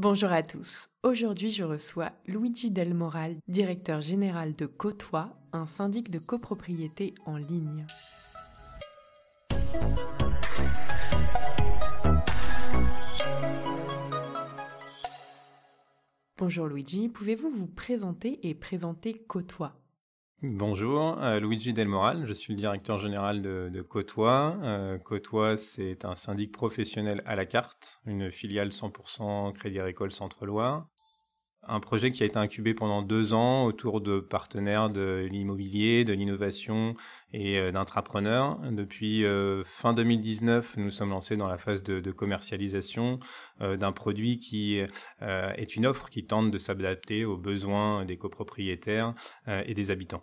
Bonjour à tous. Aujourd'hui, je reçois Luigi Del Moral, directeur général de Côtois, un syndic de copropriété en ligne. Bonjour Luigi, pouvez-vous vous présenter et présenter Côtois Bonjour, euh, Luigi Del Moral, je suis le directeur général de, de Côtois. Euh, c'est un syndic professionnel à la carte, une filiale 100% Crédit Agricole Centre-Loire un projet qui a été incubé pendant deux ans autour de partenaires de l'immobilier, de l'innovation et euh, d'intrapreneurs. Depuis euh, fin 2019, nous sommes lancés dans la phase de, commercialisation euh, d'un produit qui est une offre qui tente de s'adapter aux besoins des copropriétaires et des habitants.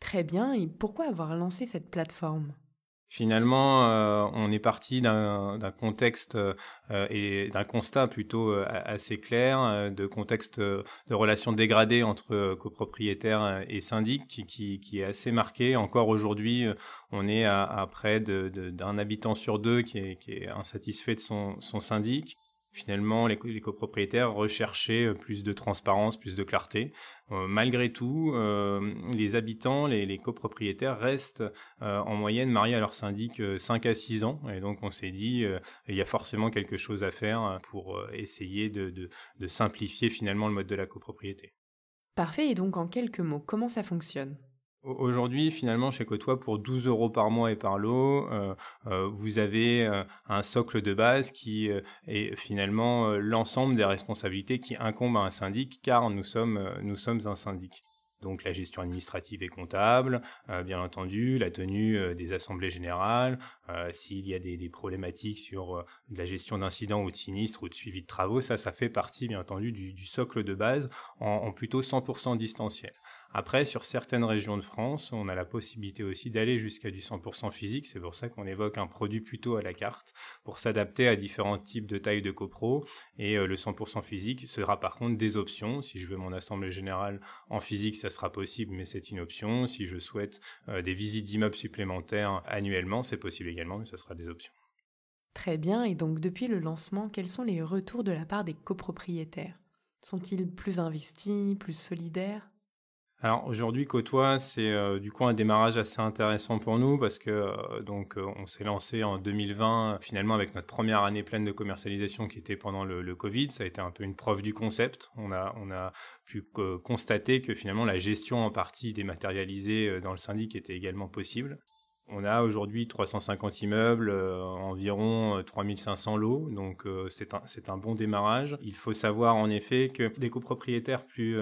Très bien, et pourquoi avoir lancé cette plateforme Finalement, euh, on est parti d'un contexte euh, et d'un constat plutôt euh, assez clair, de contexte de relations dégradées entre copropriétaires et syndic qui, est assez marqué. Encore aujourd'hui, on est à, près d'un de, habitant sur deux qui est, insatisfait de son syndic finalement les, copropriétaires recherchaient euh, plus de transparence, plus de clarté. Euh, malgré tout, euh, les habitants, les, copropriétaires restent en moyenne mariés à leur syndic 5 à 6 ans. Et donc on s'est dit, il y a forcément quelque chose à faire pour essayer de simplifier finalement le mode de la copropriété. Parfait, et donc en quelques mots, comment ça fonctionne Aujourd'hui, finalement, chez Côtois, pour 12 euros par mois et par lot, euh, euh, vous avez euh, un socle de base qui est finalement l'ensemble des responsabilités qui incombent à un syndic, car nous sommes, un syndic. Donc la gestion administrative et comptable, bien entendu, la tenue des assemblées générales, s'il y a des, problématiques sur la gestion d'incidents ou de sinistres ou de suivi de travaux, ça, ça fait partie, bien entendu, du, socle de base en plutôt 100% distanciel. Après, sur certaines régions de France, on a la possibilité aussi d'aller jusqu'à du 100% physique. C'est pour ça qu'on évoque un produit plutôt à la carte pour s'adapter à différents types de tailles de copro. Et euh, le 100% physique sera par contre des options. Si je veux mon assemblée générale en physique, ça sera possible, mais c'est une option. Si je souhaite euh, des visites d'immeubles supplémentaires annuellement, c'est possible également, mais ça sera des options. Très bien. Et donc, depuis le lancement, quels sont les retours de la part des copropriétaires Sont-ils plus investis, plus solidaires alors aujourd'hui, Côtois, c'est euh, du coup un démarrage assez intéressant pour nous parce que euh, donc euh, on s'est lancé en 2020 finalement avec notre première année pleine de commercialisation qui était pendant le, Covid. Ça a été un peu une preuve du concept. On a on a pu constater que finalement la gestion en partie dématérialisée dans le syndic était également possible. On a aujourd'hui 350 immeubles, euh, environ 3500 euh, lots, donc euh, c'est un, bon démarrage. Il faut savoir en effet que des copropriétaires plus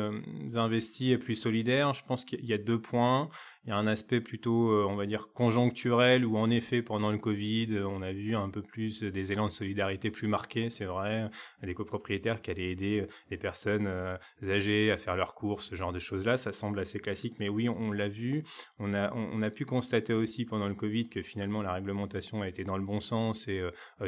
investis et plus solidaires, je pense qu'il y a deux points. Il y a un aspect plutôt, euh, on va dire, conjoncturel où en effet, pendant le Covid, euh, on a vu un peu plus des élans de solidarité plus marqués, c'est vrai, des copropriétaires qui allaient aider les euh, personnes âgées à faire leurs courses, ce genre de choses-là. Ça semble assez classique, mais oui, on, l'a vu. On a, pu constater aussi pendant le Covid que finalement la réglementation a été dans le bon sens et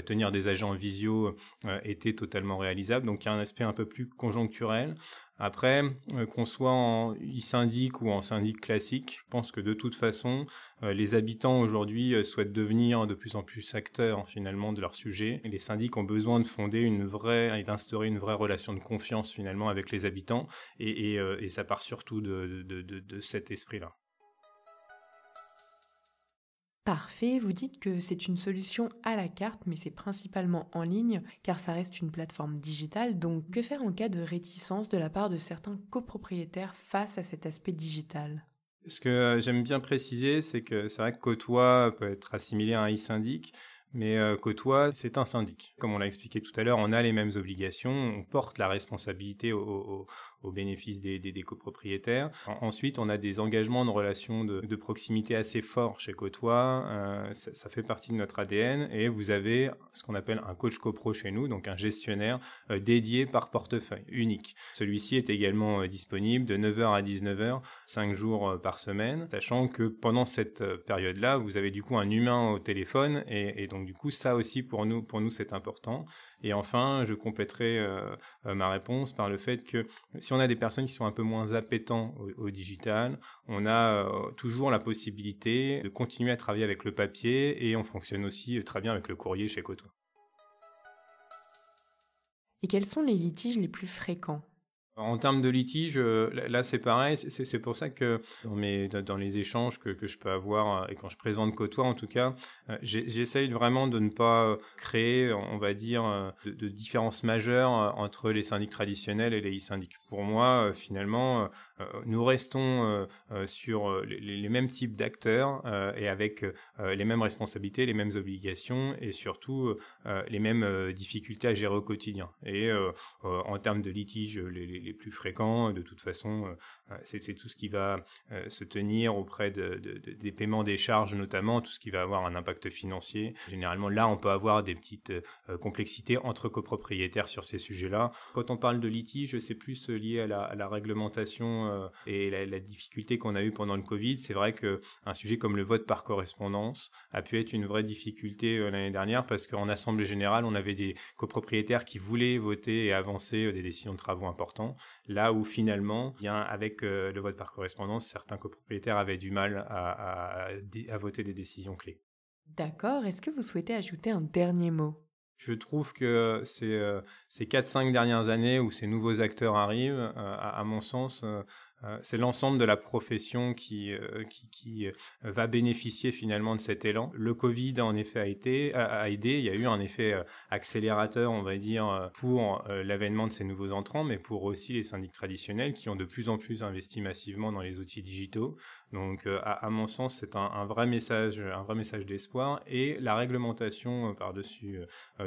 tenir des agents visio était totalement réalisable. Donc il y a un aspect un peu plus conjoncturel. Après, euh, qu'on soit en syndic ou en syndic classique, je pense que de toute façon, euh, les habitants aujourd'hui euh, souhaitent devenir de plus en plus acteurs finalement de leur sujet. les syndics ont besoin de fonder une vraie et d'instaurer une vraie relation de confiance finalement avec les habitants. Et, ça part surtout de cet esprit-là. Parfait, vous dites que c'est une solution à la carte, mais c'est principalement en ligne, car ça reste une plateforme digitale, donc que faire en cas de réticence de la part de certains copropriétaires face à cet aspect digital Ce que j'aime bien préciser, c'est que c'est vrai que Côtois peut être assimilé à un e-syndic, mais euh, Côtois, c'est un syndic. Comme on l'a expliqué tout à l'heure, on a les mêmes obligations, on porte la responsabilité aux au, au bénéfice des, copropriétaires. ensuite, on a des engagements de relations de, proximité assez forts chez Côtois. Euh, ça, fait partie de notre ADN. Et vous avez ce qu'on appelle un coach copro chez nous, donc un gestionnaire euh, dédié par portefeuille, unique. Celui-ci est également euh, disponible de 9h à 19h, 5 jours par semaine, sachant que pendant cette période-là, vous avez du coup un humain au téléphone. Et, donc du coup, ça aussi, pour nous, pour nous c'est important. Et enfin, je compléterai ma réponse par le fait que si on a des personnes qui sont un peu moins appétents au, digital, on a euh, toujours la possibilité de continuer à travailler avec le papier et on fonctionne aussi euh, très bien avec le courrier chez Coto. Et quels sont les litiges les plus fréquents en termes de litige, euh, là c'est pareil, c'est pour ça que dans, mes, dans les échanges que, que, je peux avoir euh, et quand je présente Côtoie en tout cas, euh, j'essaye vraiment de ne pas créer, on va dire, de, différences majeures entre les syndics traditionnels et les e-syndics. Pour moi, finalement, nous restons sur les, mêmes types d'acteurs et avec les mêmes responsabilités, les mêmes obligations et surtout les mêmes difficultés à gérer au quotidien. Et en termes de litige, les plus fréquents. De toute façon, euh, euh, c'est tout ce qui va euh, se tenir auprès de, des paiements des charges, notamment, tout ce qui va avoir un impact financier. Généralement, là, on peut avoir des petites complexités entre copropriétaires sur ces sujets-là. Quand on parle de litige, c'est plus lié à la, réglementation et la, la difficulté qu'on a eue pendant le Covid. C'est vrai qu'un sujet comme le vote par correspondance a pu être une vraie difficulté l'année dernière parce qu'en Assemblée générale, on avait des copropriétaires qui voulaient voter et avancer des décisions de travaux importants là où finalement, eh bien avec euh, le vote par correspondance, certains copropriétaires avaient du mal à, voter des décisions clés. D'accord, est-ce que vous souhaitez ajouter un dernier mot je trouve que euh, ces, ces 4-5 dernières années où ces nouveaux acteurs arrivent, euh, à mon sens, euh, c'est l'ensemble de la profession qui, euh, qui, euh, va bénéficier finalement de cet élan. Le Covid a en effet a été, aidé, il y a eu un effet accélérateur, on va dire, pour l'avènement de ces nouveaux entrants, mais pour aussi les syndics traditionnels qui ont de plus en plus investi massivement dans les outils digitaux. Donc, à, mon sens, c'est un, vrai message, un vrai message d'espoir. Et la réglementation par-dessus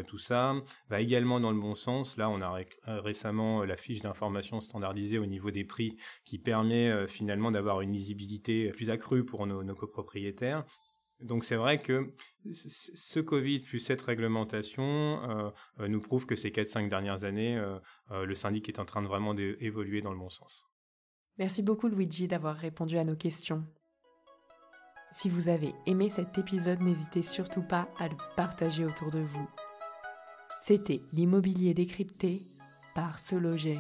tout ça va également dans le bon sens. Là, on a récemment la fiche d'information standardisée au niveau des prix qui permet euh, finalement d'avoir une visibilité plus accrue pour nos, copropriétaires. Donc c'est vrai que ce Covid plus cette réglementation euh, euh, nous prouve que ces 4-5 dernières années, le syndic est en train de vraiment évoluer dans le bon sens. Merci beaucoup Luigi d'avoir répondu à nos questions. Si vous avez aimé cet épisode, n'hésitez surtout pas à le partager autour de vous. C'était l'immobilier décrypté par Se Loger.